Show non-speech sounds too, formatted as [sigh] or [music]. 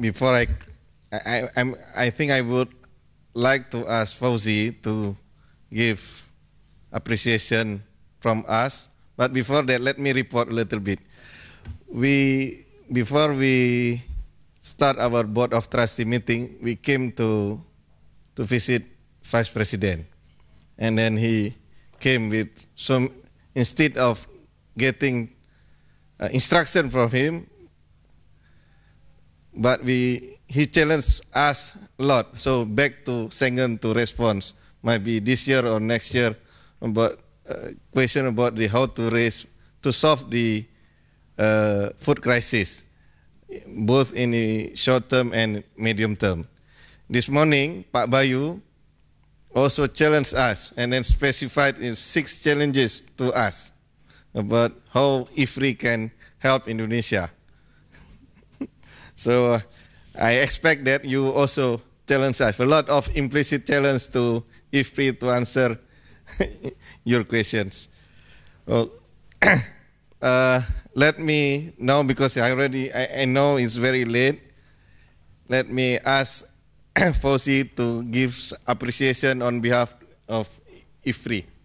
before I, I, I'm, I think I would like to ask Fauzi to give appreciation from us. But before that, let me report a little bit. We, before we start our board of trustee meeting, we came to to visit vice president, and then he came with some. Instead of getting uh, instruction from him, but we he challenged us a lot. So back to Sengen to respond, might be this year or next year about uh, question about the how to raise to solve the uh, food crisis both in the short term and medium term. This morning, Pak Bayu also challenged us and then specified in six challenges to us about how IFRI can help Indonesia. So uh, I expect that you also challenge us. A lot of implicit challenge to if free to answer [laughs] your questions. Well, [coughs] uh, let me now because I already I, I know it's very late. Let me ask [coughs] Fosi to give appreciation on behalf of IFRI.